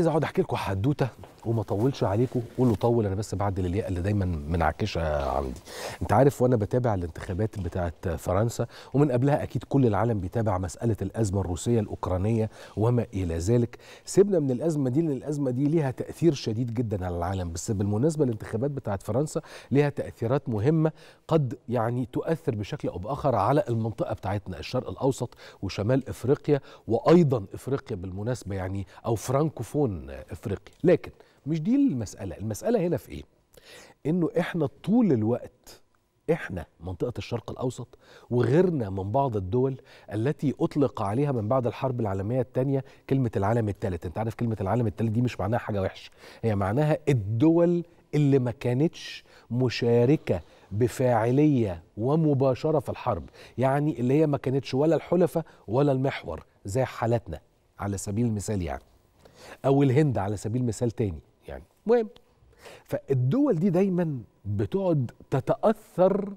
عايز اقعد احكي لكم حدوته وما اطولش عليكم قول له طول انا بس بعدل الياء اللي دايما منعكشه عندي انت عارف وانا بتابع الانتخابات بتاعه فرنسا ومن قبلها اكيد كل العالم بيتابع مساله الازمه الروسيه الاوكرانيه وما الى ذلك سيبنا من الازمه دي لان الازمه دي ليها تاثير شديد جدا على العالم بس بالمناسبه الانتخابات بتاعه فرنسا ليها تاثيرات مهمه قد يعني تؤثر بشكل او باخر على المنطقه بتاعتنا الشرق الاوسط وشمال افريقيا وايضا افريقيا بالمناسبه يعني او فرانكوفون ضمن افريقيا لكن مش دي المساله المساله هنا في ايه انه احنا طول الوقت احنا منطقه الشرق الاوسط وغيرنا من بعض الدول التي اطلق عليها من بعد الحرب العالميه الثانيه كلمه العالم الثالث انت عارف كلمه العالم الثالث دي مش معناها حاجه وحشه هي معناها الدول اللي ما كانتش مشاركه بفاعليه ومباشره في الحرب يعني اللي هي ما كانتش ولا الحلفه ولا المحور زي حالتنا على سبيل المثال يعني او الهند على سبيل المثال تاني يعني مهم فالدول دي دايما بتقعد تتاثر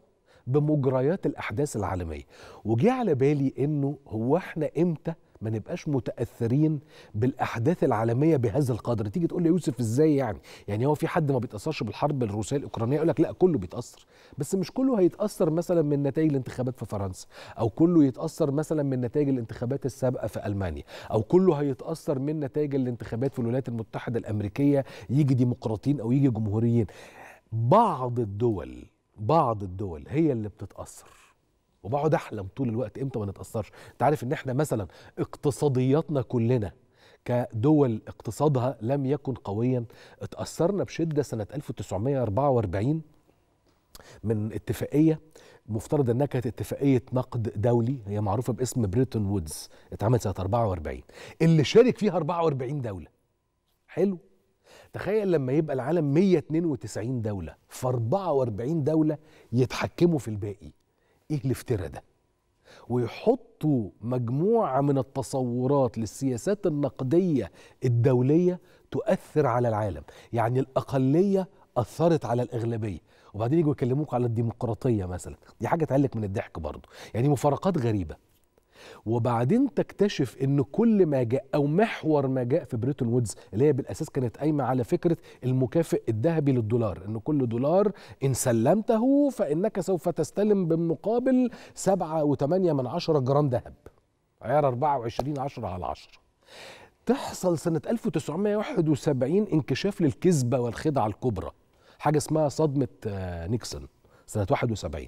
بمجريات الاحداث العالميه وجي على بالي انه هو احنا امتى ما نبقاش متاثرين بالاحداث العالميه بهذا القدر تيجي تقول لي يوسف ازاي يعني يعني هو في حد ما بيتاثرش بالحرب الروسيه الاوكرانيه يقول لك لا كله بيتاثر بس مش كله هيتاثر مثلا من نتائج الانتخابات في فرنسا او كله يتاثر مثلا من نتائج الانتخابات السابقه في المانيا او كله هيتاثر من نتائج الانتخابات في الولايات المتحده الامريكيه يجي ديمقراطيين او يجي جمهوريين بعض الدول بعض الدول هي اللي بتتاثر وبقعد احلم طول الوقت امتى ما نتاثرش انت عارف ان احنا مثلا اقتصادياتنا كلنا كدول اقتصادها لم يكن قويا اتاثرنا بشده سنه 1944 من اتفاقيه مفترض انها كانت اتفاقيه نقد دولي هي معروفه باسم بريتون وودز اتعملت سنه 44 اللي شارك فيها 44 دوله حلو تخيل لما يبقى العالم 192 دوله ف 44 دوله يتحكموا في الباقي ايه الافتراء ده ويحطوا مجموعه من التصورات للسياسات النقديه الدوليه تؤثر على العالم يعني الاقليه اثرت على الاغلبيه وبعدين يجوا يكلموك على الديمقراطيه مثلا دي حاجه تعلق من الضحك برضه يعني مفارقات غريبه وبعدين تكتشف ان كل ما جاء او محور ما جاء في بريتون وودز اللي هي بالاساس كانت قايمه على فكره المكافئ الذهبي للدولار ان كل دولار ان سلمته فانك سوف تستلم بالمقابل 7.8 من عشرة جرام ذهب عيار 24 10 على 10 تحصل سنة 1971 انكشاف للكذبة والخدعة الكبرى حاجة اسمها صدمة آه، نيكسون سنة 71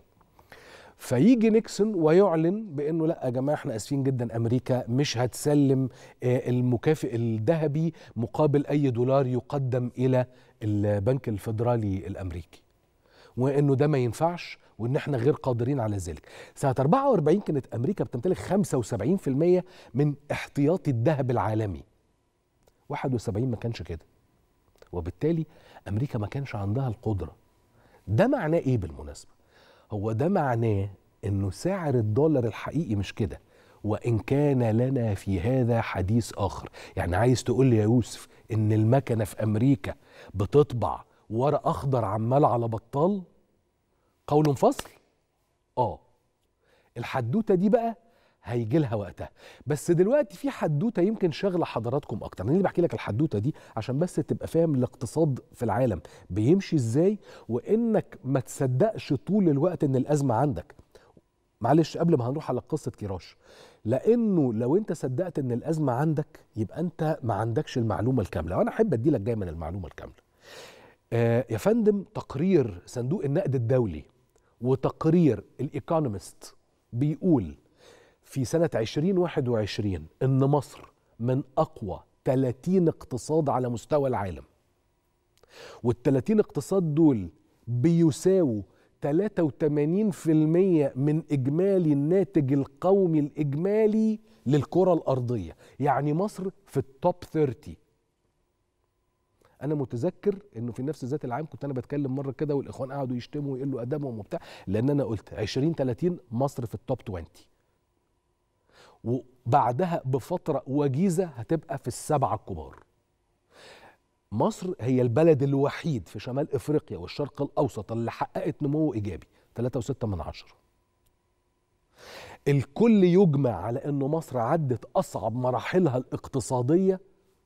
فيجي نيكسون ويعلن بانه لا يا جماعه احنا اسفين جدا امريكا مش هتسلم آه، المكافئ الذهبي مقابل اي دولار يقدم الى البنك الفدرالي الامريكي وانه ده ما ينفعش وان احنا غير قادرين على ذلك سنه 44 كانت امريكا بتمتلك 75% من احتياطي الذهب العالمي 71 ما كانش كده وبالتالي امريكا ما كانش عندها القدره ده معناه ايه بالمناسبه هو ده معناه انه سعر الدولار الحقيقي مش كده وان كان لنا في هذا حديث اخر يعني عايز تقول لي يا يوسف ان المكنه في امريكا بتطبع ورق اخضر عمال على بطال قول فصل اه الحدوته دي بقى هيجي لها وقتها بس دلوقتي في حدوته يمكن شغله حضراتكم اكتر انا اللي بحكي لك الحدوته دي عشان بس تبقى فاهم الاقتصاد في العالم بيمشي ازاي وانك ما تصدقش طول الوقت ان الازمه عندك معلش قبل ما هنروح على قصه كراش لانه لو انت صدقت ان الازمه عندك يبقى انت ما عندكش المعلومه الكامله وانا احب ادي لك دايما المعلومه الكامله آه يا فندم تقرير صندوق النقد الدولي وتقرير الايكونومست بيقول في سنة 2021 أن مصر من أقوى 30 اقتصاد على مستوى العالم وال 30 اقتصاد دول بيساووا 83% من إجمالي الناتج القومي الإجمالي للكرة الأرضية يعني مصر في التوب 30 انا متذكر انه في نفس ذات العام كنت انا بتكلم مره كده والاخوان قعدوا يشتموا ويقولوا ادمهم وبتاع لان انا قلت 20 30 مصر في التوب 20 وبعدها بفترة وجيزة هتبقى في السبعة الكبار مصر هي البلد الوحيد في شمال افريقيا والشرق الاوسط اللي حققت نمو ايجابي 3.6 من عشرة الكل يجمع على ان مصر عدت اصعب مراحلها الاقتصاديه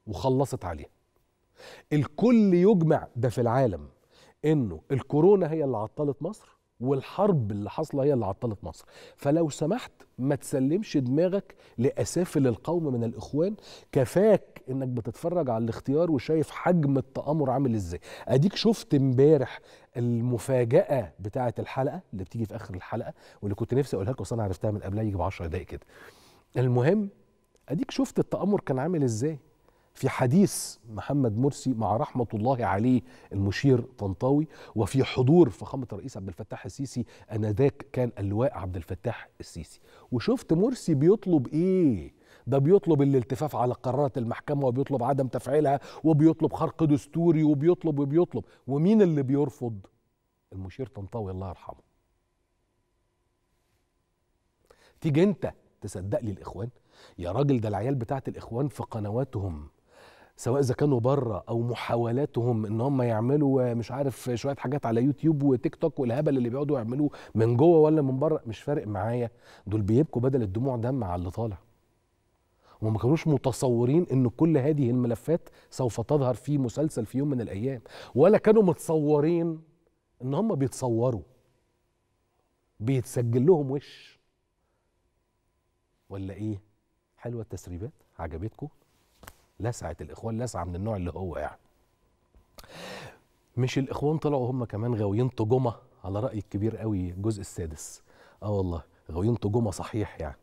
وخلصت عليها الكل يجمع ده في العالم انه الكورونا هي اللي عطلت مصر والحرب اللي حاصله هي اللي عطلت مصر فلو سمحت ما تسلمش دماغك لاسافل القوم من الاخوان كفاك انك بتتفرج على الاختيار وشايف حجم التامر عامل ازاي اديك شفت امبارح المفاجاه بتاعه الحلقه اللي بتيجي في اخر الحلقه واللي كنت نفسي اقولها لكم بس انا عرفتها من قبلها يجي ب 10 دقايق كده المهم اديك شفت التامر كان عامل ازاي في حديث محمد مرسي مع رحمة الله عليه المشير طنطاوي وفي حضور فخامة الرئيس عبد الفتاح السيسي أنذاك كان اللواء عبد الفتاح السيسي وشفت مرسي بيطلب إيه ده بيطلب الالتفاف على قرارات المحكمة وبيطلب عدم تفعيلها وبيطلب خرق دستوري وبيطلب وبيطلب ومين اللي بيرفض المشير طنطاوي الله يرحمه تيجي انت تصدق لي الاخوان يا راجل ده العيال بتاعت الاخوان في قنواتهم سواء اذا كانوا بره او محاولاتهم ان هم يعملوا مش عارف شويه حاجات على يوتيوب وتيك توك والهبل اللي بيقعدوا يعملوه من جوه ولا من بره مش فارق معايا دول بيبكوا بدل الدموع دم على اللي طالع وما كانوش متصورين ان كل هذه الملفات سوف تظهر في مسلسل في يوم من الايام ولا كانوا متصورين ان هم بيتصوروا بيتسجل لهم وش ولا ايه حلوه التسريبات عجبتكم لسعه الاخوان لسعه من النوع اللي هو يعني مش الاخوان طلعوا هم كمان غاويين تجمه على راي الكبير قوي الجزء السادس اه والله غاويين تجمه صحيح يعني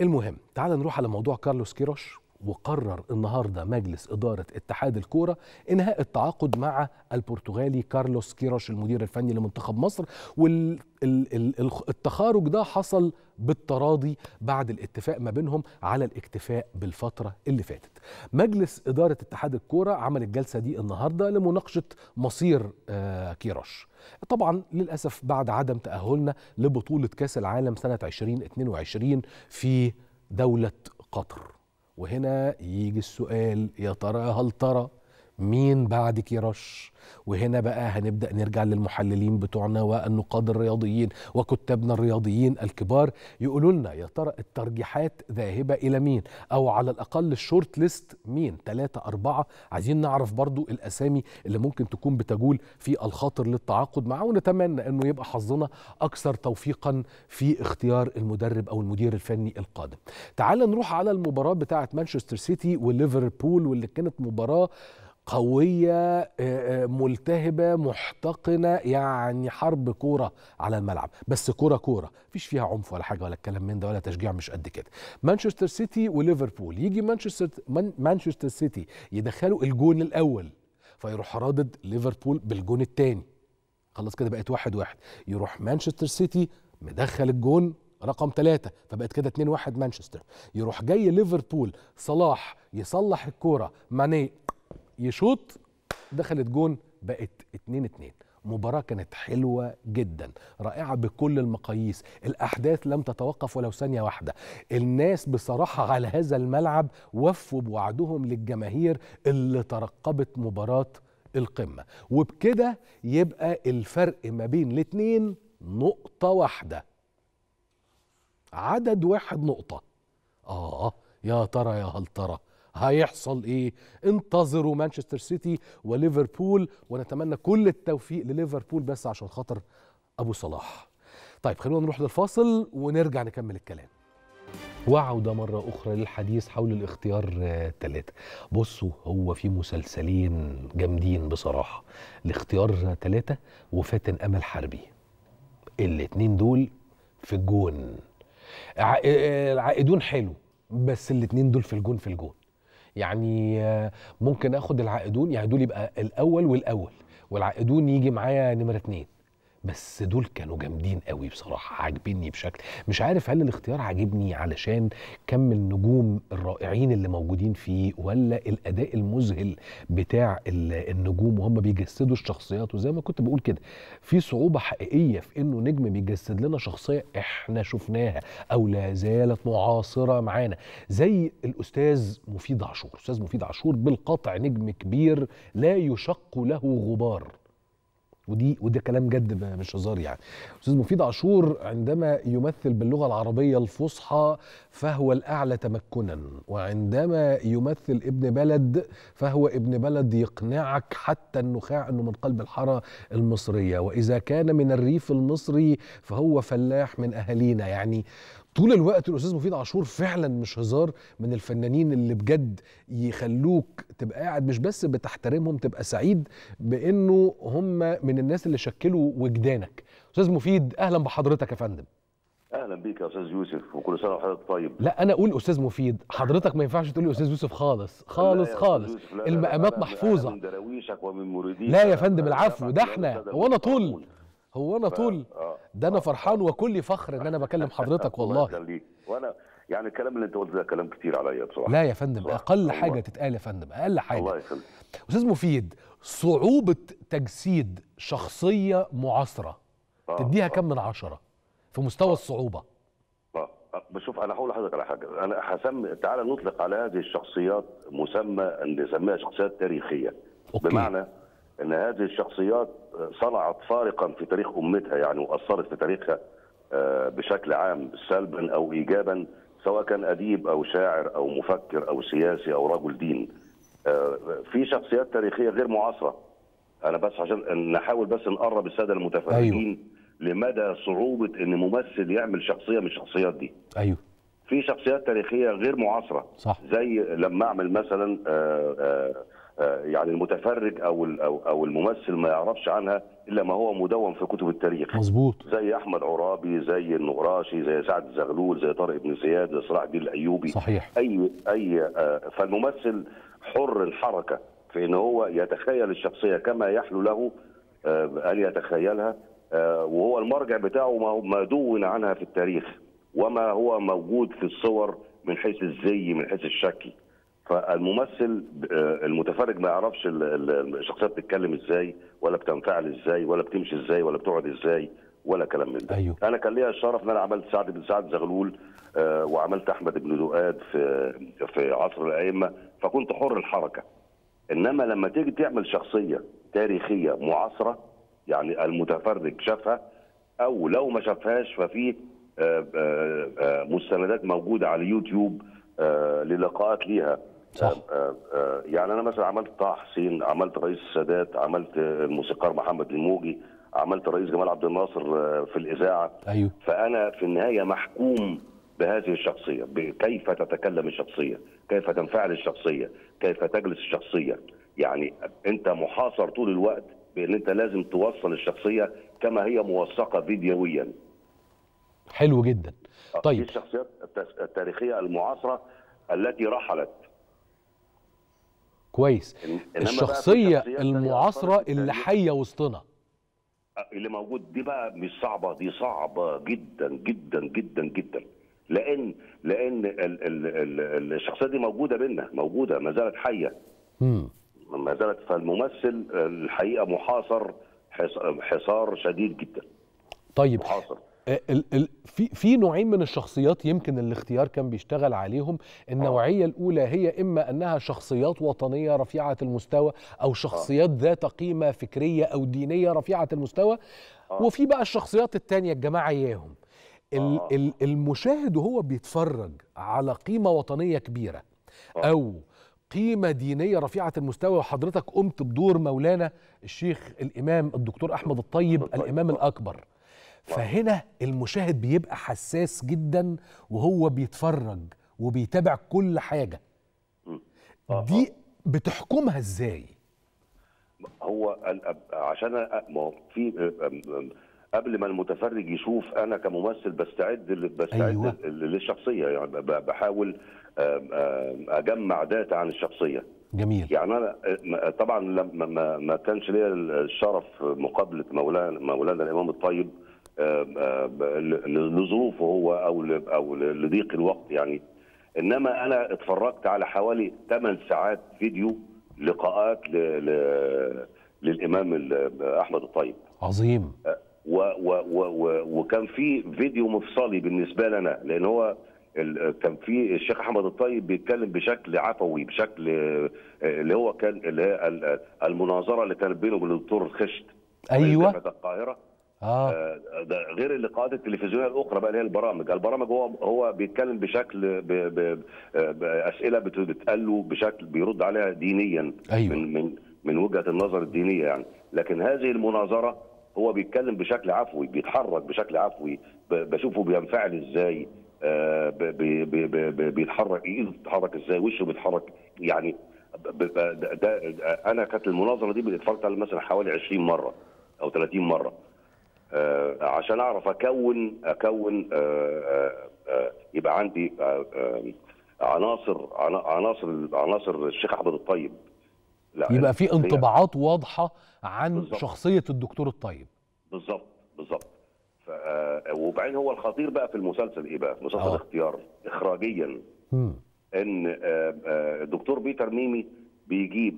المهم تعال نروح على موضوع كارلوس كيروش وقرر النهارده مجلس اداره اتحاد الكوره انهاء التعاقد مع البرتغالي كارلوس كيروش المدير الفني لمنتخب مصر والتخارج ده حصل بالتراضي بعد الاتفاق ما بينهم على الاكتفاء بالفتره اللي فاتت. مجلس اداره اتحاد الكوره عمل الجلسه دي النهارده لمناقشه مصير آه، كيروش. طبعا للاسف بعد عدم تاهلنا لبطوله كاس العالم سنه 2022 في دوله قطر. وهنا يجي السؤال يا ترى هل ترى مين بعدك يرش وهنا بقى هنبدا نرجع للمحللين بتوعنا والنقاد الرياضيين وكتابنا الرياضيين الكبار يقولوا لنا يا ترى الترجيحات ذاهبه الى مين او على الاقل الشورت ليست مين ثلاثة أربعة عايزين نعرف برضو الأسامي اللي ممكن تكون بتجول في الخاطر للتعاقد معه ونتمنى أنه يبقى حظنا أكثر توفيقا في اختيار المدرب أو المدير الفني القادم تعال نروح على المباراة بتاعة مانشستر سيتي وليفربول واللي كانت مباراة قوية آه، آه، ملتهبة محتقنة يعني حرب كورة على الملعب بس كورة كورة مفيش فيها عنف ولا حاجة ولا الكلام من ده ولا تشجيع مش قد كده مانشستر سيتي وليفربول يجي مانشستر مانشستر سيتي يدخلوا الجون الأول فيروح رادد ليفربول بالجون الثاني خلاص كده بقت واحد واحد يروح مانشستر سيتي مدخل الجون رقم ثلاثة فبقت كده 2 واحد مانشستر يروح جاي ليفربول صلاح يصلح الكورة ماني يشوط دخلت جون بقت 2 2 مباراة كانت حلوة جدا رائعة بكل المقاييس الأحداث لم تتوقف ولو ثانية واحدة الناس بصراحة على هذا الملعب وفوا بوعدهم للجماهير اللي ترقبت مباراة القمة وبكده يبقى الفرق ما بين الاتنين نقطة واحدة عدد واحد نقطة آه يا ترى يا هل ترى هيحصل ايه انتظروا مانشستر سيتي وليفربول ونتمنى كل التوفيق لليفربول بس عشان خاطر ابو صلاح طيب خلونا نروح للفاصل ونرجع نكمل الكلام وعودة مرة أخرى للحديث حول الاختيار ثلاثة آه، بصوا هو في مسلسلين جامدين بصراحة الاختيار ثلاثة وفاتن أمل حربي الاتنين دول في الجون العائدون آه، حلو بس الاتنين دول في الجون في الجون يعني ممكن اخد العائدون يعني دول يبقى الاول والاول والعائدون يجي معايا نمره اتنين بس دول كانوا جامدين قوي بصراحه عاجبني بشكل مش عارف هل الاختيار عاجبني علشان كم النجوم الرائعين اللي موجودين فيه ولا الاداء المذهل بتاع النجوم وهم بيجسدوا الشخصيات وزي ما كنت بقول كده في صعوبه حقيقيه في انه نجم بيجسد لنا شخصيه احنا شفناها او لا زالت معاصره معانا زي الاستاذ مفيد عاشور استاذ مفيد عاشور بالقطع نجم كبير لا يشق له غبار ودي وده كلام جد مش هزار يعني استاذ مفيد عاشور عندما يمثل باللغه العربيه الفصحى فهو الاعلى تمكنا وعندما يمثل ابن بلد فهو ابن بلد يقنعك حتى النخاع انه من قلب الحاره المصريه واذا كان من الريف المصري فهو فلاح من اهالينا يعني طول الوقت الاستاذ مفيد عاشور فعلا مش هزار من الفنانين اللي بجد يخلوك تبقى قاعد مش بس بتحترمهم تبقى سعيد بانه هم من الناس اللي شكلوا وجدانك استاذ مفيد اهلا بحضرتك يا فندم اهلا بيك يا استاذ يوسف وكل سنه وحضرتك طيب لا انا اقول استاذ مفيد حضرتك ما ينفعش تقول لي استاذ يوسف خالص خالص خالص المقامات محفوظه من دراويشك ومن مريديك لا يا فندم العفو ده احنا هو انا طول هو انا طول آه. ده انا آه. فرحان وكلي فخر ان انا بكلم حضرتك والله وانا يعني الكلام اللي انت قلته ده كلام كتير عليا بصراحه لا يا فندم اقل الله. حاجه تتقال يا فندم اقل حاجه الله يخليك استاذ مفيد صعوبه تجسيد شخصيه معاصره آه. تديها آه. كم من عشرة في مستوى آه. الصعوبه آه. بشوف انا هقول لحضرتك على حاجه انا هسمي تعالى نطلق على هذه الشخصيات مسمى نسميها شخصيات تاريخيه أوكي. بمعنى ان هذه الشخصيات صنعت فارقا في تاريخ امتها يعني واثرت في تاريخها آه، بشكل عام سلبا او ايجابا سواء كان اديب او شاعر او مفكر او سياسي او رجل دين آه، في شخصيات تاريخيه غير معاصره انا بس عشان نحاول بس نقرب الساده المتفائلين أيوه. لمدى صعوبه ان ممثل يعمل شخصيه من الشخصيات دي ايوه في شخصيات تاريخيه غير معاصره صح. زي لما اعمل مثلا آآ آه، آآ آه، يعني المتفرج او او الممثل ما يعرفش عنها الا ما هو مدون في كتب التاريخ مظبوط زي احمد عرابي زي النقراشي زي سعد الزغلول زي طارق بن زياد زي صلاح الدين الايوبي صحيح اي اي آه، فالممثل حر الحركه في ان هو يتخيل الشخصيه كما يحلو له آه، ان يتخيلها وهو المرجع بتاعه ما دون عنها في التاريخ وما هو موجود في الصور من حيث الزي من حيث الشكل فالممثل آه، المتفرج ما يعرفش الشخصيه بتتكلم ازاي ولا بتنفعل ازاي ولا بتمشي ازاي ولا بتقعد ازاي ولا كلام من ده أيوه. انا كان ليا الشرف ان انا عملت سعد بن سعد زغلول آه، وعملت احمد بن دؤاد في في عصر الائمه فكنت حر الحركه انما لما تيجي تعمل شخصيه تاريخيه معاصره يعني المتفرج شافها او لو ما شافهاش ففي آه، مستندات موجوده على اليوتيوب للقاءات ليها صح. آه، آه، آه، يعني انا مثلا عملت طه حسين عملت رئيس السادات عملت الموسيقار محمد الموجي عملت رئيس جمال عبد الناصر في الاذاعه أيوه. فانا في النهايه محكوم بهذه الشخصيه بكيف تتكلم الشخصيه كيف تنفعل الشخصيه كيف تجلس الشخصيه يعني انت محاصر طول الوقت بان انت لازم توصل الشخصيه كما هي موثقه فيديويا حلو جدا طيب الشخصيات التاريخيه المعاصره التي رحلت كويس الشخصية المعاصرة اللي حية وسطنا اللي موجود دي بقى مش صعبة دي صعبة جدا جدا جدا جدا لأن لأن ال ال ال الشخصية دي موجودة بينا موجودة ما زالت حية امم ما زالت فالممثل الحقيقة محاصر حصار شديد جدا طيب محاصر آه، في في نوعين من الشخصيات يمكن الاختيار كان بيشتغل عليهم النوعيه آه. الاولى هي اما انها شخصيات وطنيه رفيعه المستوى او شخصيات آه. ذات قيمه فكريه او دينيه رفيعه المستوى وفي بقى الشخصيات الثانيه الجماعه اياهم المشاهد وهو بيتفرج على قيمه وطنيه كبيره او قيمة دينية رفيعة المستوى وحضرتك قمت بدور مولانا الشيخ الإمام الدكتور أحمد الطيب الإمام الأكبر فهنا المشاهد بيبقى حساس جدا وهو بيتفرج وبيتابع كل حاجه آه، دي آه. بتحكمها ازاي هو عشان ما هو في قبل ما المتفرج يشوف انا كممثل بستعد بستعد أيوة. للشخصيه يعني بحاول اجمع داتا عن الشخصيه جميل يعني انا طبعا لما ما كانش ليا الشرف مقابله مولانا مولانا الامام الطيب لظروفه هو او او لضيق الوقت يعني انما انا اتفرجت على حوالي 8 ساعات فيديو لقاءات ل... للامام احمد الطيب عظيم آه، و... و... و... و... وكان في فيديو مفصلي بالنسبه لنا لان هو كان في الشيخ احمد الطيب بيتكلم بشكل عفوي بشكل آه، اللي هو كان اللي هي المناظره اللي كانت بينه وبين الدكتور خشت ايوه في القاهره آه. آه، غير اللقاءات التلفزيونيه الاخرى بقى اللي هي البرامج، البرامج هو هو بيتكلم بشكل ب ب آه، باسئله بتتقال له بشكل بيرد عليها دينيا أيوة. من من من وجهه النظر الدينيه يعني، لكن هذه المناظره هو بيتكلم بشكل عفوي، بيتحرك بشكل عفوي، بشوفه بينفعل ازاي، آه بي بي بيتحرك ايده بتتحرك ازاي، وشه بيتحرك يعني ده, ده انا كانت المناظره دي اتفرجت عليها مثلا حوالي 20 مره او 30 مره. آه، عشان اعرف اكون اكون آه، آه، يبقى عندي عناصر عناصر عناصر الشيخ احمد الطيب لا يبقى في انطباعات واضحه عن بالزبط. شخصيه الدكتور الطيب بالظبط بالظبط وبعدين هو الخطير بقى في المسلسل ايه بقى؟ مسلسل أوه. اختيار اخراجيا مم. ان الدكتور بيتر ميمي بيجيب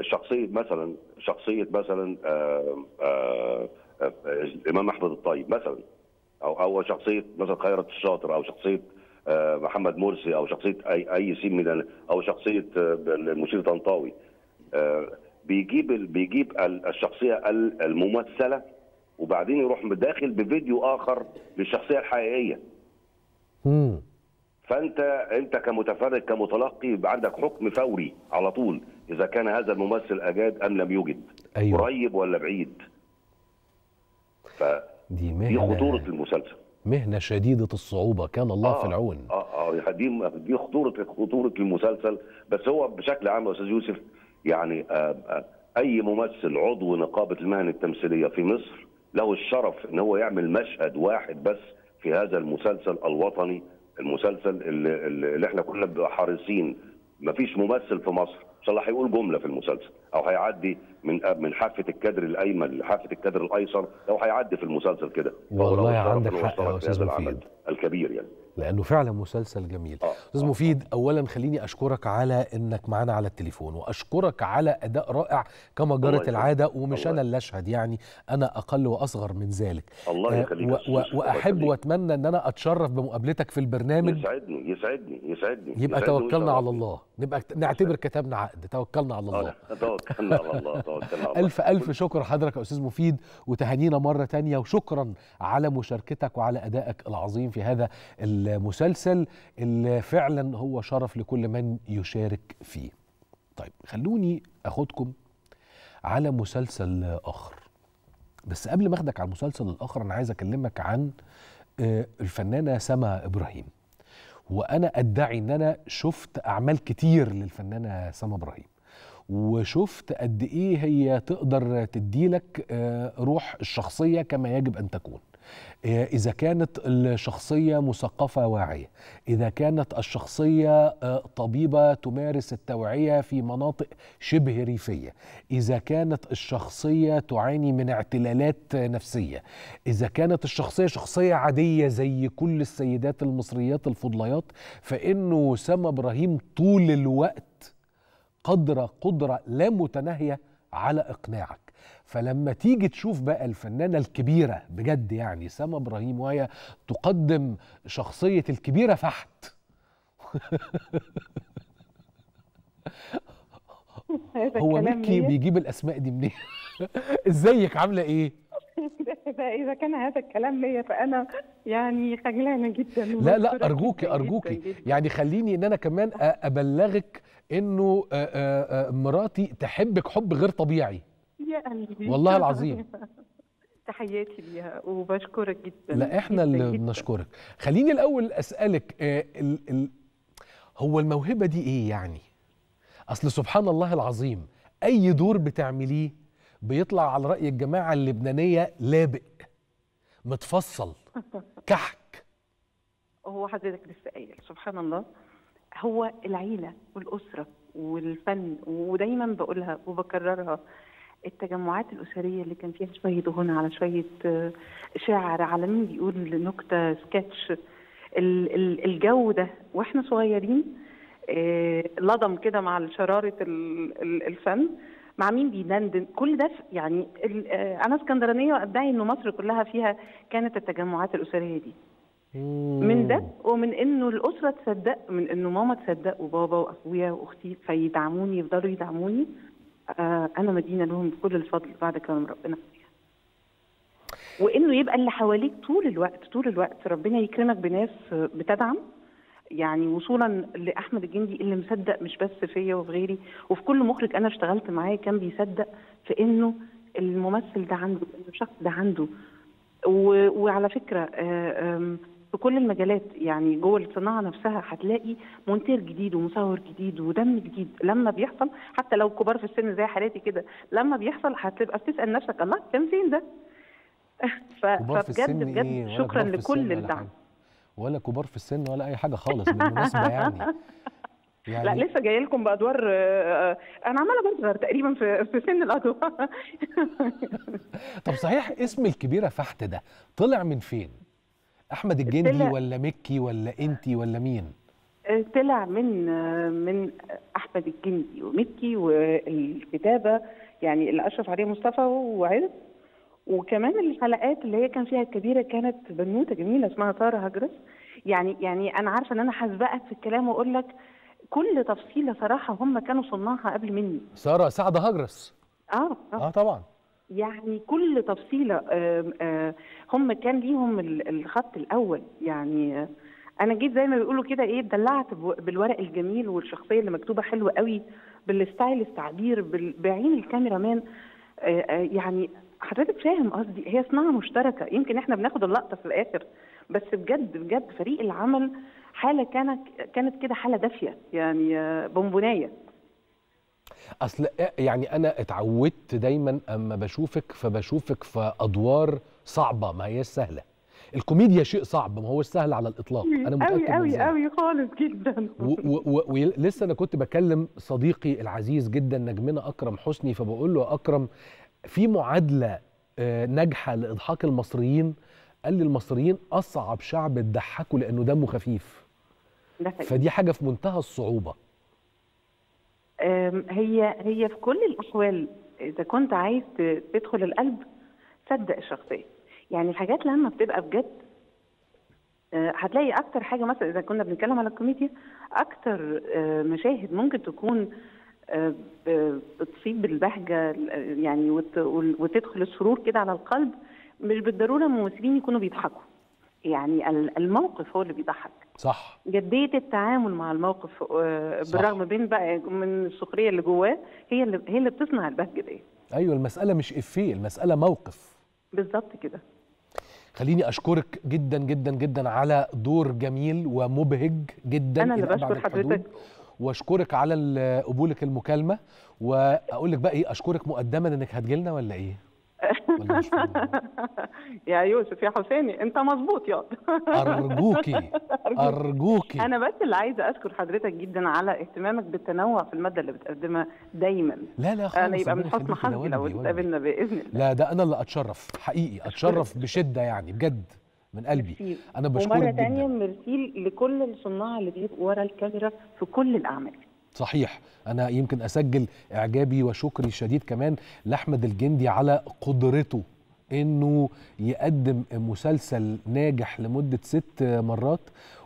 شخصيه مثلا شخصيه مثلا الامام احمد الطيب مثلا او او شخصيه مثلا خيرت الشاطر او شخصيه آه، محمد مرسي او شخصيه اي اي سين من او شخصيه آه، المشير طنطاوي آه، بيجيب بيجيب الشخصيه الممثله وبعدين يروح داخل بفيديو اخر للشخصيه الحقيقيه. امم فانت انت كمتفرج كمتلقي يبقى عندك حكم فوري على طول اذا كان هذا الممثل اجاد ام لم يجد أيوة. قريب ولا بعيد. فدي مهنة خطورة المسلسل مهنة شديدة الصعوبة كان الله آه في العون اه اه دي دي خطورة خطورة المسلسل بس هو بشكل عام يا استاذ يوسف يعني آه آه اي ممثل عضو نقابة المهن التمثيلية في مصر له الشرف ان هو يعمل مشهد واحد بس في هذا المسلسل الوطني المسلسل اللي, اللي احنا كنا حريصين مفيش ممثل في مصر ان شاء الله هيقول جمله في المسلسل او هيعدي من من حافه الكادر الايمن لحافه الكادر الايسر لو هيعدي في المسلسل كده والله عندك حق يا استاذ مفيد الكبير يعني لانه فعلا مسلسل جميل آه. استاذ مفيد اولا خليني اشكرك على انك معانا على التليفون واشكرك على اداء رائع كما جرت العاده ومش انا اللي اشهد يعني انا اقل واصغر من ذلك الله آه، يخليك واحب واتمنى ان انا اتشرف بمقابلتك في البرنامج يسعدني يسعدني يسعدني يبقى يسعدني توكلنا على الله نبقى نعتبر كتبنا عقد توكلنا على الله توكلنا على الله الف الف شكر حضرتك يا استاذ مفيد وتهانينا مره تانية وشكرا على مشاركتك وعلى ادائك العظيم في هذا المسلسل اللي فعلا هو شرف لكل من يشارك فيه طيب خلوني اخدكم على مسلسل اخر بس قبل ما اخدك على المسلسل الاخر انا عايز اكلمك عن آه، الفنانه سما ابراهيم وانا ادعي ان انا شفت اعمال كتير للفنانه سما ابراهيم وشفت قد ايه هي تقدر تديلك آه، روح الشخصيه كما يجب ان تكون آه، إذا كانت الشخصية مثقفة واعية، إذا كانت الشخصية آه، طبيبة تمارس التوعية في مناطق شبه ريفية، إذا كانت الشخصية تعاني من اعتلالات نفسية، إذا كانت الشخصية شخصية عادية زي كل السيدات المصريات الفضليات، فإنه سما إبراهيم طول الوقت قدر قدرة لا متناهية على إقناعك فلما تيجي تشوف بقى الفنانة الكبيرة بجد يعني سما إبراهيم وهي تقدم شخصية الكبيرة فحت هو ميكي بيجيب الأسماء دي منين؟ ازيك عاملة إيه؟ إذا كان هذا الكلام ليا فأنا يعني خجلانه جدا لا لا ارجوكي ارجوكي يعني خليني ان انا كمان ابلغك انه مراتي تحبك حب غير طبيعي يا قلبي والله العظيم تحياتي ليها وبشكرك جدا لا احنا جداً اللي بنشكرك خليني الاول اسالك آه، ال ال هو الموهبه دي ايه يعني اصل سبحان الله العظيم اي دور بتعمليه بيطلع على راي الجماعه اللبنانيه لابق متفصل كحك هو حضرتك لسه قايل سبحان الله هو العيله والاسره والفن ودايما بقولها وبكررها التجمعات الأسرية اللي كان فيها شوية دهون على شوية آه، شعر على مين بيقول نكتة سكتش الجو ده واحنا صغيرين آه، لضم كده مع شرارة الفن مع مين بيدندن كل ده يعني آه، انا اسكندرانيه وادعي ان مصر كلها فيها كانت التجمعات الاسريه دي من ده ومن انه الاسره تصدق من انه ماما تصدق وبابا واخويا واختي فيدعموني يفضلوا يدعموني آه انا مدينه لهم بكل الفضل بعد كلام ربنا فيها وانه يبقى اللي حواليك طول الوقت طول الوقت ربنا يكرمك بناس بتدعم يعني وصولا لاحمد الجندي اللي مصدق مش بس فيا وفي غيري وفي كل مخرج انا اشتغلت معاه كان بيصدق في انه الممثل ده عنده الشخص ده عنده و... وعلى فكره آه، في كل المجالات يعني جوه الصناعه نفسها هتلاقي مونتير جديد ومصور جديد ودم جديد لما بيحصل حتى لو كبار في السن زي حالاتي كده لما بيحصل هتبقى بتسال نفسك الله كان فين ده فبجد بجد إيه؟ شكرا لكل الدعم ولا كبار في السن ولا اي حاجه خالص بالمناسبه يعني يعني لا يعني لسه جاي لكم بادوار آه، آه، انا عماله بصغر تقريبا في في سن الادوار طب صحيح اسم الكبيره فحت ده طلع من فين؟ احمد الجندي ولا مكي ولا انت ولا مين؟ آه، طلع من من احمد الجندي ومكي والكتابه يعني اللي اشرف عليه مصطفى وعرف وكمان الحلقات اللي هي كان فيها الكبيره كانت بنوته جميله اسمها ساره هجرس يعني يعني انا عارفه ان انا هسبقك في الكلام واقول لك كل تفصيله صراحه هم كانوا صناعها قبل مني ساره سعد هجرس اه اه, آه طبعا يعني كل تفصيله آه آه هم كان ليهم الخط الاول يعني آه انا جيت زي ما بيقولوا كده ايه اتدلعت بالورق الجميل والشخصيه اللي مكتوبه حلوه قوي بالستايل التعبير بعين الكاميرا مان آه، آه، يعني حضرتك فاهم قصدي هي صناعه مشتركه يمكن احنا بناخد اللقطه في الاخر بس بجد بجد فريق العمل حاله كانت كانت كده حاله دافيه يعني آه، بونبونايه اصل آه، يعني انا اتعودت دايما اما بشوفك فبشوفك في ادوار صعبه ما هي سهله الكوميديا شيء صعب ما هو سهل على الاطلاق انا متاكد قوي قوي قوي خالص جدا ولسه انا كنت بكلم صديقي العزيز جدا نجمنا اكرم حسني فبقول له اكرم في معادله آه، ناجحه لاضحاك المصريين قال لي المصريين اصعب شعب تضحكوا لانه دمه خفيف ده فدي حاجه في منتهى الصعوبه هي هي في كل الاحوال اذا كنت عايز تدخل القلب صدق الشخصيه يعني الحاجات لما بتبقى بجد آه، هتلاقي اكتر حاجه مثلا اذا كنا بنتكلم على الكوميديا اكتر آه، مشاهد ممكن تكون آه، بتصيب البهجه يعني وتدخل السرور كده على القلب مش بالضروره الممثلين يكونوا بيضحكوا يعني الموقف هو اللي بيضحك صح جديه التعامل مع الموقف آه، بالرغم بين بقى من السخريه اللي جواه هي اللي هي اللي بتصنع البهجه دي ايوه المساله مش افيه المساله موقف بالظبط كده خليني اشكرك جدا جدا جدا على دور جميل ومبهج جدا انا اللي بشكر حضرتك واشكرك على قبولك المكالمه واقول لك بقى ايه اشكرك مقدما انك هتجي لنا ولا ايه؟ يا يوسف يا حسيني انت مظبوط يا ارجوكي ارجوكي انا بس اللي عايزه اشكر حضرتك جدا على اهتمامك بالتنوع في الماده اللي بتقدمها دايما لا لا خالص انا يبقى من حسن حظي لو اتقابلنا باذن الله لا ده انا اللي اتشرف حقيقي اتشرف بشده يعني بجد من قلبي انا بشكرك ومره ثانيه ميرسي لكل الصناع اللي بيبقوا ورا الكاميرا في كل الاعمال صحيح انا يمكن اسجل اعجابي وشكري الشديد كمان لاحمد الجندي على قدرته انه يقدم مسلسل ناجح لمده ست مرات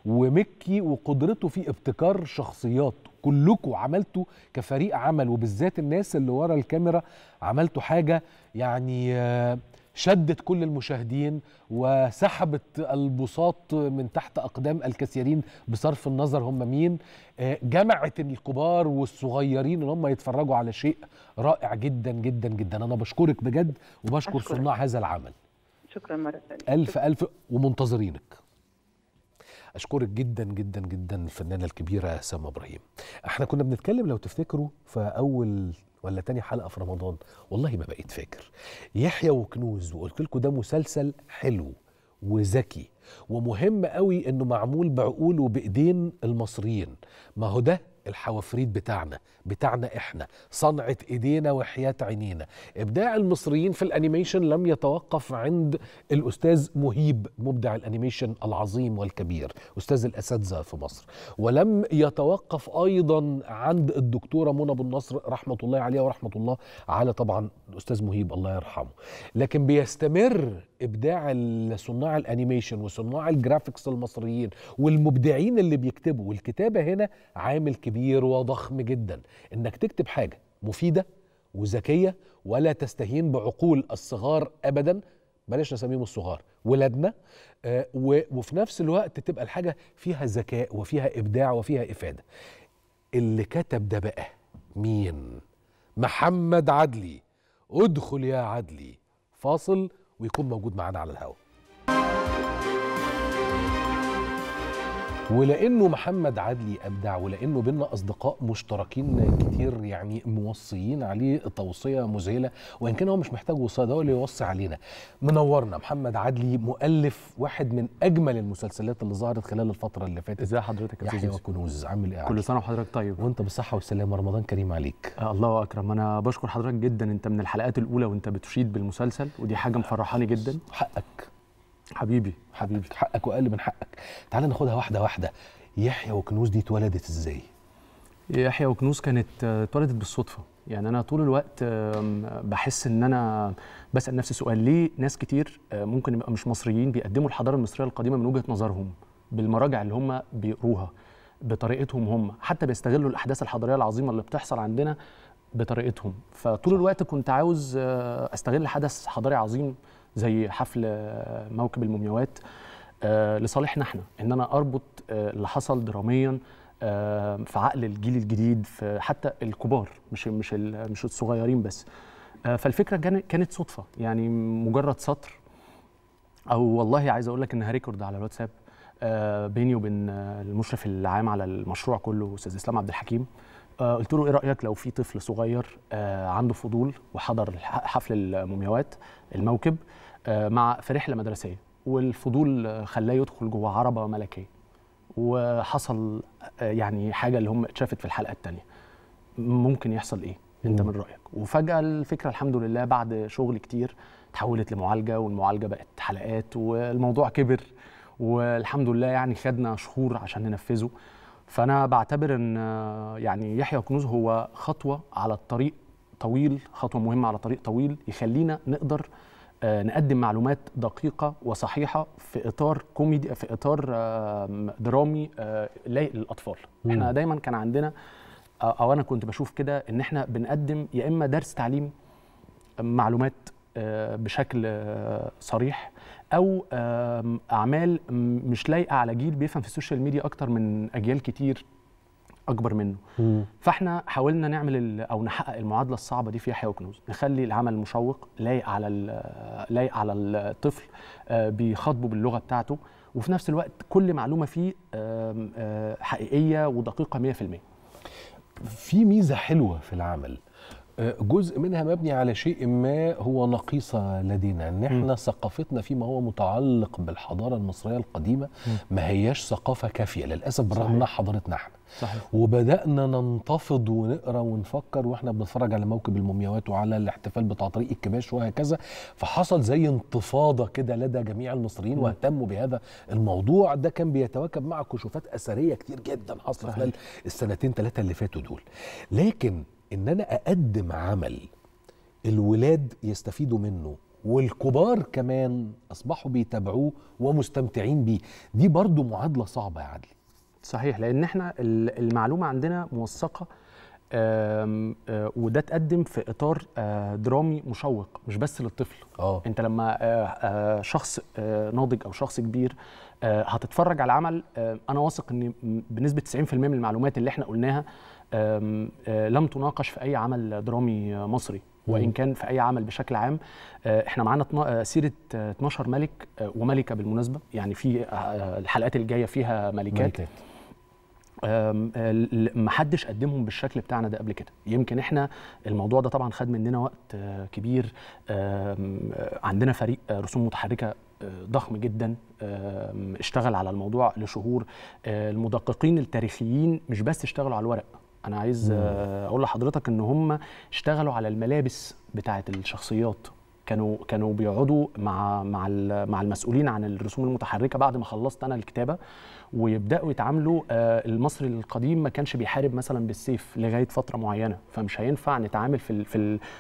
ومكي وقدرته في ابتكار شخصيات كلكم عملتوا كفريق عمل وبالذات الناس اللي ورا الكاميرا عملتوا حاجه يعني آه شدت كل المشاهدين وسحبت البساط من تحت أقدام الكثيرين بصرف النظر هم مين آه، جمعت الكبار والصغيرين ان هم يتفرجوا على شيء رائع جدا جدا جدا أنا بشكرك بجد وبشكر صناع هذا العمل شكرا مرة ثانية ألف ألف ومنتظرينك اشكرك جدا جدا جدا الفنانه الكبيره سامة ابراهيم احنا كنا بنتكلم لو تفتكروا في اول ولا تاني حلقه في رمضان والله ما بقيت فاكر يحيى وكنوز وقلت لكم ده مسلسل حلو وذكي ومهم قوي انه معمول بعقول وبايدين المصريين ما هو ده الحوافريت بتاعنا بتاعنا احنا صنعة ايدينا وحياة عينينا ابداع المصريين في الانيميشن لم يتوقف عند الاستاذ مهيب مبدع الانيميشن العظيم والكبير استاذ الاساتذة في مصر ولم يتوقف ايضا عند الدكتورة منى بن نصر رحمة الله عليها ورحمة الله على طبعا الاستاذ مهيب الله يرحمه لكن بيستمر ابداع صناع الانيميشن وصناع الجرافيكس المصريين والمبدعين اللي بيكتبوا والكتابه هنا عامل كبير وضخم جدا انك تكتب حاجه مفيده وذكيه ولا تستهين بعقول الصغار ابدا بلاش نسميهم الصغار ولادنا آه وفي نفس الوقت تبقى الحاجه فيها ذكاء وفيها ابداع وفيها افاده اللي كتب ده بقى مين محمد عدلي ادخل يا عدلي فاصل ويكون موجود معانا على الهواء ولانه محمد عدلي ابدع ولانه بينا اصدقاء مشتركين كتير يعني موصيين عليه توصيه مذهله وان كان هو مش محتاج وصيه ده هو اللي يوصي علينا منورنا محمد عدلي مؤلف واحد من اجمل المسلسلات اللي ظهرت خلال الفتره اللي فاتت ازي حضرتك يا استاذ كنوز عامل ايه كل سنه وحضرتك طيب وانت بالصحه والسلامه رمضان كريم عليك آه الله اكرم انا بشكر حضرتك جدا انت من الحلقات الاولى وانت بتشيد بالمسلسل ودي حاجه مفرحاني جدا حقك حبيبي حبيبي حقك واقل من حقك تعال ناخدها واحده واحده يحيى وكنوز دي اتولدت ازاي يحيى وكنوز كانت آه، اتولدت بالصدفه يعني انا طول الوقت بحس ان انا بسال نفسي سؤال ليه ناس كتير آه، ممكن يبقى مش مصريين بيقدموا الحضاره المصريه القديمه من وجهه نظرهم بالمراجع اللي هم بيقروها بطريقتهم هم حتى بيستغلوا الاحداث الحضاريه العظيمه اللي بتحصل عندنا بطريقتهم فطول الوقت كنت عاوز آه، استغل حدث حضاري عظيم زي حفل موكب المومياوات آه، لصالحنا احنا ان انا اربط آه، اللي حصل دراميا آه، في عقل الجيل الجديد في حتى الكبار مش مش مش الصغيرين بس فالفكره كانت صدفه يعني مجرد سطر او والله عايز اقول لك انها ريكورد على الواتساب بيني وبين المشرف العام على المشروع كله استاذ اسلام عبد الحكيم آه، قلت له ايه رايك لو في طفل صغير آه، عنده فضول وحضر حفل المومياوات الموكب آه، مع في رحله مدرسيه والفضول خلاه يدخل جوه عربه ملكيه وحصل يعني حاجه اللي هم اتشافت في الحلقه الثانيه ممكن يحصل ايه انت من رايك وفجاه الفكره الحمد لله بعد شغل كتير تحولت لمعالجه والمعالجه بقت حلقات والموضوع كبر والحمد لله يعني خدنا شهور عشان ننفذه فانا بعتبر ان يعني يحيى كنوز هو خطوه على الطريق طويل خطوه مهمه على طريق طويل يخلينا نقدر آه، نقدم معلومات دقيقه وصحيحه في اطار كوميدي في اطار آه، درامي آه، لايق للاطفال احنا دايما كان عندنا او انا كنت بشوف كده ان احنا بنقدم يا اما درس تعليم معلومات آه، بشكل آه، صريح او اعمال مش لايقه على جيل بيفهم في السوشيال ميديا اكتر من اجيال كتير اكبر منه مم. فاحنا حاولنا نعمل او نحقق المعادله الصعبه دي في يحيى وكنوز نخلي العمل مشوق لايق على آه، لايق على الطفل بيخاطبه باللغه بتاعته وفي نفس الوقت كل معلومه فيه حقيقيه ودقيقه 100% في ميزه حلوه في العمل جزء منها مبني على شيء ما هو نقيصة لدينا ان احنا م. ثقافتنا فيما هو متعلق بالحضارة المصرية القديمة م. ما هياش ثقافة كافية للأسف بالرغم من حضارتنا احنا صحيح. وبدأنا ننتفض ونقرا ونفكر واحنا بنتفرج على موكب المومياوات وعلى الاحتفال بتاع طريق الكباش وهكذا فحصل زي انتفاضة كده لدى جميع المصريين م. واهتموا بهذا الموضوع ده كان بيتواكب مع كشوفات أثرية كتير جدا حصلت خلال السنتين ثلاثة اللي فاتوا دول لكن ان انا اقدم عمل الولاد يستفيدوا منه والكبار كمان اصبحوا بيتابعوه ومستمتعين بيه دي برضو معادله صعبه يا عدلي صحيح لان احنا المعلومه عندنا موثقه آه، وده اتقدم في اطار آه، درامي مشوق مش بس للطفل أوه. انت لما آه، شخص ناضج او شخص كبير هتتفرج على عمل انا واثق ان بنسبه 90% من المعلومات اللي احنا قلناها آه، لم تناقش في اي عمل درامي مصري وان كان في اي عمل بشكل عام آه، احنا معانا آه، سيره 12 ملك وملكه بالمناسبه يعني في الحلقات الجايه فيها ملكات, ملكات. محدش قدمهم بالشكل بتاعنا ده قبل كده يمكن احنا الموضوع ده طبعا خد مننا وقت كبير عندنا فريق رسوم متحركه ضخم جدا اشتغل على الموضوع لشهور المدققين التاريخيين مش بس اشتغلوا على الورق انا عايز اقول لحضرتك ان هم اشتغلوا على الملابس بتاعه الشخصيات كانوا كانوا بيقعدوا مع مع مع المسؤولين عن الرسوم المتحركه بعد ما خلصت انا الكتابه ويبداوا يتعاملوا آه، المصري القديم ما كانش بيحارب مثلا بالسيف لغايه فتره معينه فمش هينفع نتعامل في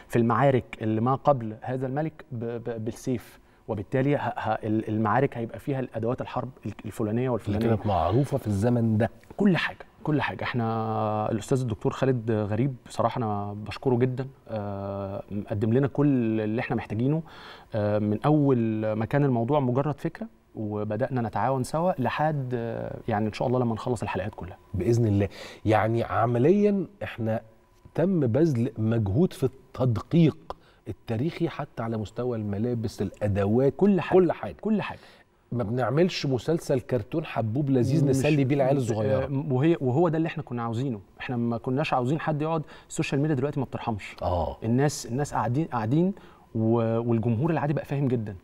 في المعارك اللي ما قبل هذا الملك بالسيف وبالتالي المعارك هيبقى فيها الادوات الحرب الفلانيه والفلانيه اللي كانت معروفه في الزمن ده كل حاجه كل حاجه احنا الاستاذ الدكتور خالد غريب صراحة انا بشكره جدا آه، قدم لنا كل اللي احنا محتاجينه آه، من اول ما كان الموضوع مجرد فكره وبدانا نتعاون سوا لحد آه، يعني ان شاء الله لما نخلص الحلقات كلها باذن الله يعني عمليا احنا تم بذل مجهود في التدقيق التاريخي حتى على مستوى الملابس الادوات كل حاجه كل حاجه كل حاجه ما بنعملش مسلسل كرتون حبوب لذيذ نسلي بيه العيال الصغيره آه، وهي وهو ده اللي احنا كنا عاوزينه احنا ما كناش عاوزين حد يقعد السوشيال ميديا دلوقتي ما بترحمش اه الناس الناس قاعدين قاعدين والجمهور العادي بقى فاهم جدا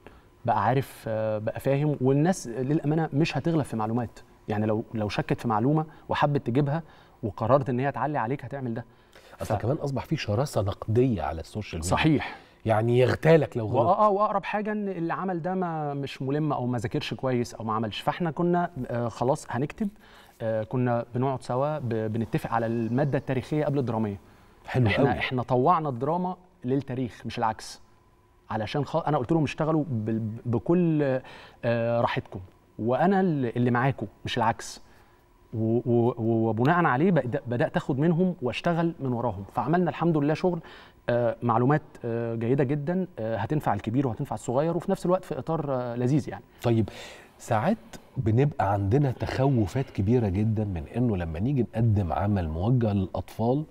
بقى عارف آه، بقى فاهم والناس للامانه مش هتغلب في معلومات يعني لو لو شكت في معلومه وحبت تجيبها وقررت ان هي تعلي عليك هتعمل ده اصل ف... كمان اصبح في شراسه نقديه على السوشيال ميديا صحيح يعني يغتالك لو غلط اه واقرب حاجه ان اللي عمل ده ما مش ملم او ما ذاكرش كويس او ما عملش فاحنا كنا آه، خلاص هنكتب آه، كنا بنقعد سوا بنتفق على الماده التاريخيه قبل الدراميه حلو احنا قوي. احنا طوعنا الدراما للتاريخ مش العكس علشان خل... انا قلت لهم اشتغلوا ب... بكل آه، راحتكم وانا اللي معاكم مش العكس وبناء عليه بدات اخد منهم واشتغل من وراهم فعملنا الحمد لله شغل آه، معلومات آه، جيده جدا آه، هتنفع الكبير وهتنفع الصغير وفي نفس الوقت في اطار لذيذ يعني طيب ساعات بنبقى عندنا تخوفات كبيرة جدا من انه لما نيجي نقدم عمل موجه للأطفال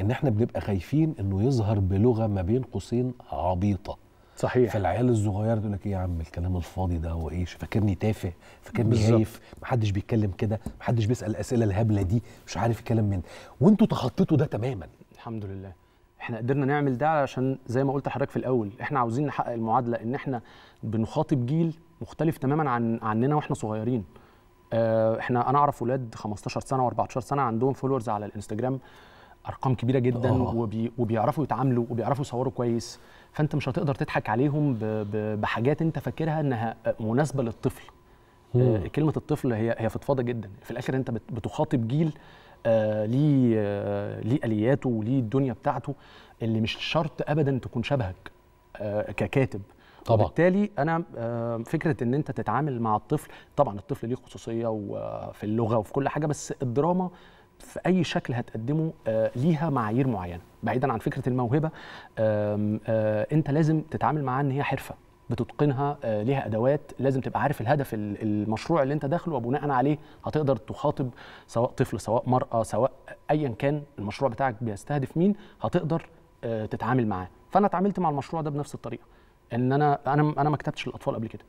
ان احنا بنبقى خايفين انه يظهر بلغة ما بين قوسين عبيطة صحيح فالعيال الصغيره تقول لك ايه يا عم الكلام الفاضي ده هو ايه فاكرني تافه فاكرني خايف محدش بيتكلم كده محدش بيسال الاسئله الهبله دي مش عارف يتكلم من وانتوا تخطيتوا ده تماما الحمد لله احنا قدرنا نعمل ده عشان زي ما قلت لحضرتك في الاول احنا عاوزين نحقق المعادله ان احنا بنخاطب جيل مختلف تماما عن عننا واحنا صغيرين آه، احنا انا اعرف اولاد 15 سنه و14 سنه عندهم فولورز على الانستجرام ارقام كبيره جدا آه. وبي وبيعرفوا يتعاملوا وبيعرفوا يصوروا كويس فانت مش هتقدر تضحك عليهم بحاجات انت فاكرها انها مناسبه للطفل مم. آه، كلمه الطفل هي هي فضفاضه جدا في الاخر انت بتخاطب جيل آه ليه آه ليه الياته وليه الدنيا بتاعته اللي مش شرط ابدا تكون شبهك آه ككاتب طبعا وبالتالي انا آه، فكره ان انت تتعامل مع الطفل طبعا الطفل ليه خصوصيه وفي اللغه وفي كل حاجه بس الدراما في اي شكل هتقدمه آه، ليها معايير معينه بعيدا عن فكره الموهبه آه، انت لازم تتعامل معاها ان هي حرفه بتتقنها آه، ليها ادوات لازم تبقى عارف الهدف المشروع اللي انت داخله وبناء عليه هتقدر تخاطب سواء طفل سواء مراه سواء ايا كان المشروع بتاعك بيستهدف مين هتقدر تتعامل معاه فانا اتعاملت مع المشروع ده بنفس الطريقه ان انا انا انا ما كتبتش للاطفال قبل كده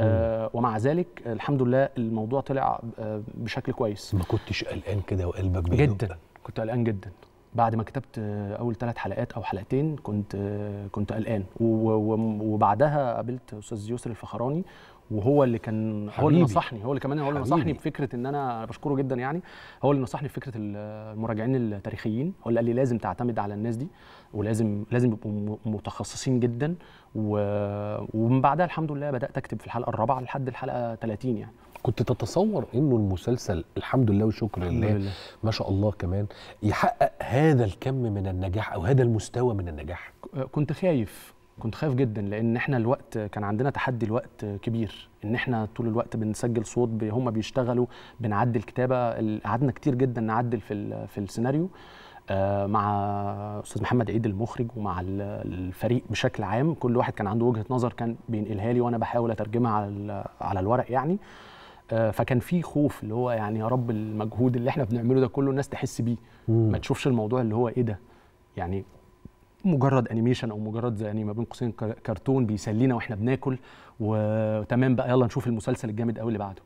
آه، ومع ذلك الحمد لله الموضوع طلع آه، بشكل كويس ما كنتش قلقان كده وقلبك بيدق جدا كنت قلقان جدا بعد ما كتبت اول ثلاث حلقات او حلقتين كنت آه، كنت قلقان وبعدها قابلت استاذ يسر الفخراني وهو اللي كان حبيبي. هو اللي نصحني هو اللي كمان هو اللي نصحني بفكره ان انا بشكره جدا يعني هو اللي نصحني بفكره المراجعين التاريخيين هو اللي قال لي لازم تعتمد على الناس دي ولازم لازم يبقوا متخصصين جدا و... ومن بعدها الحمد لله بدات اكتب في الحلقه الرابعه لحد الحلقه 30 يعني كنت تتصور انه المسلسل الحمد لله وشكر لله, لله ما شاء الله كمان يحقق هذا الكم من النجاح او هذا المستوى من النجاح كنت خايف كنت خايف جدا لان احنا الوقت كان عندنا تحدي الوقت كبير ان احنا طول الوقت بنسجل صوت هم بيشتغلوا بنعدل كتابه قعدنا كتير جدا نعدل في في السيناريو آه، مع استاذ محمد عيد المخرج ومع الفريق بشكل عام كل واحد كان عنده وجهه نظر كان بينقلها لي وانا بحاول اترجمها على على الورق يعني آه، فكان في خوف اللي هو يعني يا رب المجهود اللي احنا بنعمله ده كله الناس تحس بيه ما تشوفش الموضوع اللي هو ايه ده يعني مجرد انيميشن او مجرد يعني ما بين قوسين كرتون بيسلينا واحنا بناكل وتمام بقى يلا نشوف المسلسل الجامد قوي اللي بعده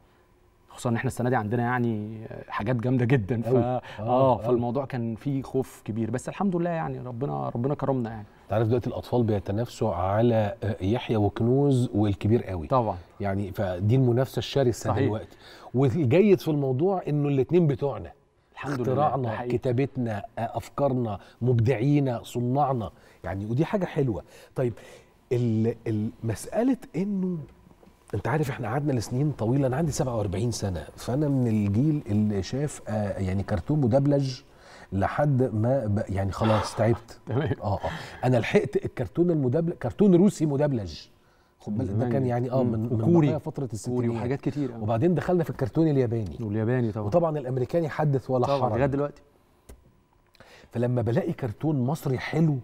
خصوصا ان احنا السنه دي عندنا يعني حاجات جامده جدا ف... آه, اه فالموضوع كان فيه خوف كبير بس الحمد لله يعني ربنا ربنا كرمنا يعني انت عارف دلوقتي الاطفال بيتنافسوا على آه، يحيى وكنوز والكبير قوي طبعا يعني فدي المنافسه الشرسه دلوقتي والجيد في الموضوع انه الاثنين بتوعنا الحمد اختراعنا كتابتنا آه، افكارنا مبدعينا صناعنا يعني ودي حاجه حلوه طيب مساله انه انت عارف احنا قعدنا لسنين طويله انا عندي 47 سنه فانا من الجيل اللي شاف آه، يعني كرتون مدبلج لحد ما يعني خلاص تعبت اه اه انا لحقت الكرتون المدبلج كرتون روسي مدبلج خد بالك ده كان يعني اه من كوري من فتره الستينات وحاجات كتير أوي. وبعدين دخلنا في الكرتون الياباني والياباني طبعا وطبعا الامريكاني حدث ولا طبعا حرج لغايه دلوقتي فلما بلاقي كرتون مصري حلو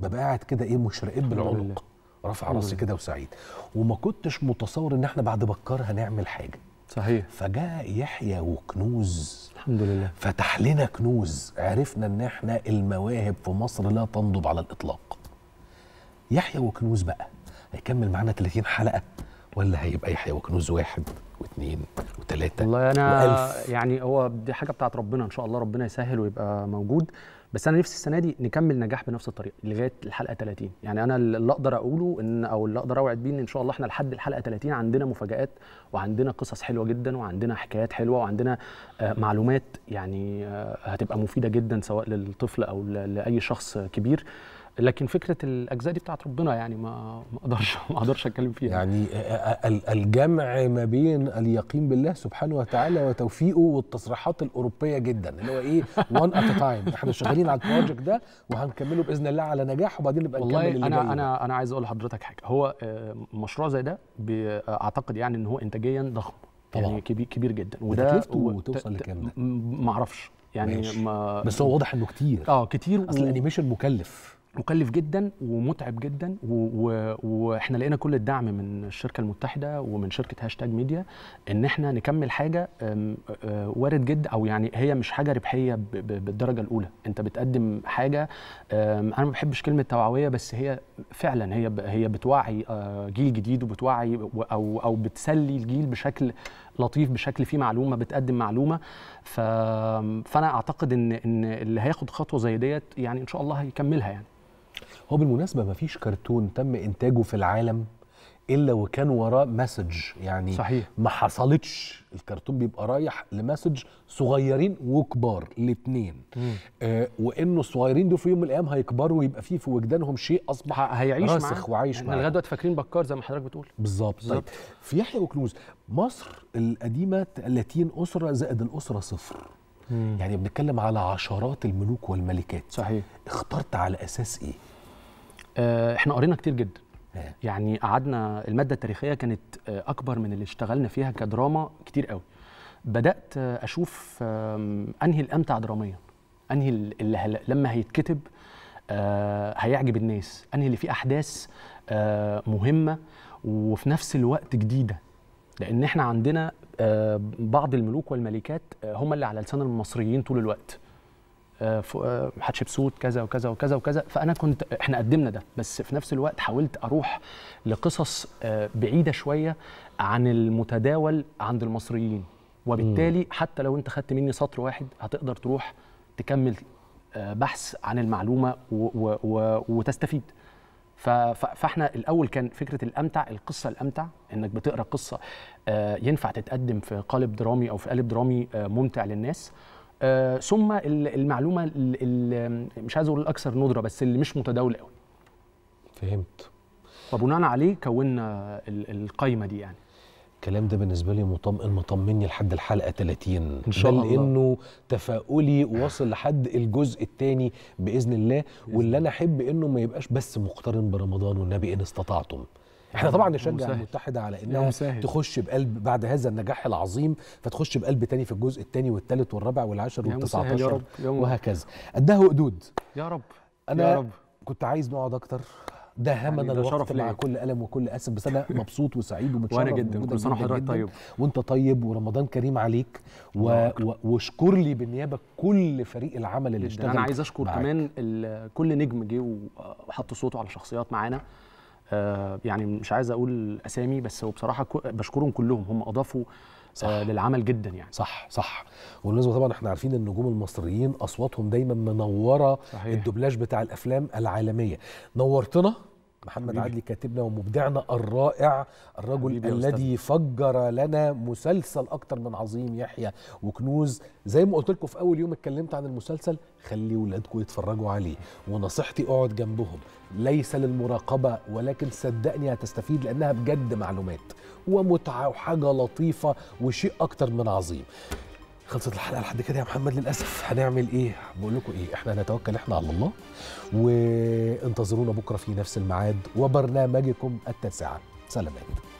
ببقى قاعد كده ايه مشرقين بالعنق رافع راسي كده وسعيد وما كنتش متصور ان احنا بعد بكار هنعمل حاجه صحيح فجاء يحيى وكنوز الحمد لله فتح لنا كنوز عرفنا ان احنا المواهب في مصر لا تنضب على الاطلاق يحيى وكنوز بقى هيكمل معانا 30 حلقه ولا هيبقى يحيى وكنوز واحد واثنين وثلاثه والله انا وألف. يعني هو دي حاجه بتاعت ربنا ان شاء الله ربنا يسهل ويبقى موجود بس انا نفسي السنه دي نكمل نجاح بنفس الطريقه لغايه الحلقه 30 يعني انا اللي اقدر اقوله ان او اللي اقدر اوعد بيه ان ان شاء الله احنا لحد الحلقه 30 عندنا مفاجات وعندنا قصص حلوه جدا وعندنا حكايات حلوه وعندنا آه معلومات يعني آه هتبقى مفيده جدا سواء للطفل او لاي شخص كبير لكن فكره الاجزاء دي بتاعت ربنا يعني ما ما اقدرش ما اقدرش اتكلم فيها يعني الجمع ما بين اليقين بالله سبحانه وتعالى وتوفيقه والتصريحات الاوروبيه جدا اللي هو ايه وان ات تايم احنا شغالين على البروجكت ده وهنكمله باذن الله على نجاح وبعدين نبقى نكمل اللي انا جاي. انا انا عايز اقول لحضرتك حاجه هو آه، مشروع زي ده اعتقد يعني ان هو انتاجيا ضخم يعني طبعا يعني كبير كبير جدا وده توصل لكام ما اعرفش يعني ما بس هو واضح انه كتير اه كتير اصل الانيميشن مكلف مكلف جدا ومتعب جدا واحنا لقينا كل الدعم من الشركه المتحده ومن شركه هاشتاج ميديا ان احنا نكمل حاجه أه، وارد جدا او يعني هي مش حاجه ربحيه بالدرجه الاولى انت بتقدم حاجه انا ما بحبش كلمه توعويه بس هي فعلا هي هي بتوعي أه، جيل جديد وبتوعي او او بتسلي الجيل بشكل لطيف بشكل فيه معلومه بتقدم معلومه فانا اعتقد ان ان اللي هياخد خطوه زي ديت يعني ان شاء الله هيكملها يعني هو بالمناسبة ما فيش كرتون تم إنتاجه في العالم إلا وكان وراه مسج يعني صحيح. ما حصلتش الكرتون بيبقى رايح لمسج صغيرين وكبار الاثنين آه وانه الصغيرين دول في يوم من الايام هيكبروا ويبقى فيه في وجدانهم شيء اصبح هيعيش راسخ وعايش معاه لغايه دلوقتي فاكرين بكار زي ما حضرتك بتقول بالظبط طيب في يحيى وكنوز مصر القديمه 30 اسره زائد الاسره صفر مم. يعني بنتكلم على عشرات الملوك والملكات صحيح اخترت على اساس ايه؟ آه، احنا قرينا كتير جدا إيه. يعني قعدنا الماده التاريخيه كانت آه، اكبر من اللي اشتغلنا فيها كدراما كتير قوي بدات آه، اشوف انهي الامتع دراميا انهي اللي هل... لما هيتكتب هيعجب الناس انهي اللي فيه احداث مهمه وفي نفس الوقت جديده لان احنا عندنا بعض الملوك والملكات هم اللي على لسان المصريين طول الوقت آه، آه، حتشبسوت كذا وكذا وكذا وكذا فانا كنت احنا قدمنا ده بس في نفس الوقت حاولت اروح لقصص آه، بعيده شويه عن المتداول عند المصريين وبالتالي حتى لو انت خدت مني سطر واحد هتقدر تروح تكمل بحث عن المعلومه و و و وتستفيد فاحنا الاول كان فكره الامتع القصه الامتع انك بتقرا قصه ينفع تتقدم في قالب درامي او في قالب درامي ممتع للناس آه، ثم المعلومه اللي مش عايز اقول الاكثر ندره بس اللي مش متداوله قوي فهمت وبناء عليه كونا القايمه دي يعني الكلام ده بالنسبة لي مطمئن مطمني لحد الحلقة 30 إن شاء الله إنه تفاؤلي واصل لحد الجزء الثاني بإذن الله واللي أنا أحب إنه ما يبقاش بس مقترن برمضان والنبي إن استطعتم احنا طبعا نشجع المتحده على انها تخش بقلب بعد هذا النجاح العظيم فتخش بقلب تاني في الجزء الثاني والثالث والرابع والعاشر وال19 وهكذا قدها قدود يا رب انا يا رب. كنت عايز نقعد اكتر ده همنا يعني الوقت مع ليه. كل الم وكل اسف بس انا مبسوط وسعيد ومتشرف وانا جدا كل سنه وحضرتك طيب وانت طيب ورمضان كريم عليك و... و... واشكر لي بالنيابه كل فريق العمل اللي اشتغل انا عايز اشكر معك. كمان ال... كل نجم جه وحط صوته على شخصيات معانا آه، يعني مش عايز اقول اسامي بس هو بصراحه بشكرهم كلهم هم اضافوا آه، صح. للعمل جدا يعني صح صح وبالنسبه طبعا احنا عارفين النجوم المصريين اصواتهم دايما منوره صحيح. الدوبلاج بتاع الافلام العالميه نورتنا محمد حبيبي. عدلي كاتبنا ومبدعنا الرائع الرجل الذي فجر لنا مسلسل اكتر من عظيم يحيى وكنوز زي ما قلت لكم في اول يوم اتكلمت عن المسلسل خلي ولادكم يتفرجوا عليه ونصيحتي اقعد جنبهم ليس للمراقبه ولكن صدقني هتستفيد لانها بجد معلومات ومتعه وحاجه لطيفه وشيء اكتر من عظيم خلصت الحلقه لحد كده يا محمد للاسف هنعمل ايه بقول لكم ايه احنا هنتوكل احنا على الله وانتظرونا بكره في نفس الميعاد وبرنامجكم التاسعه سلامات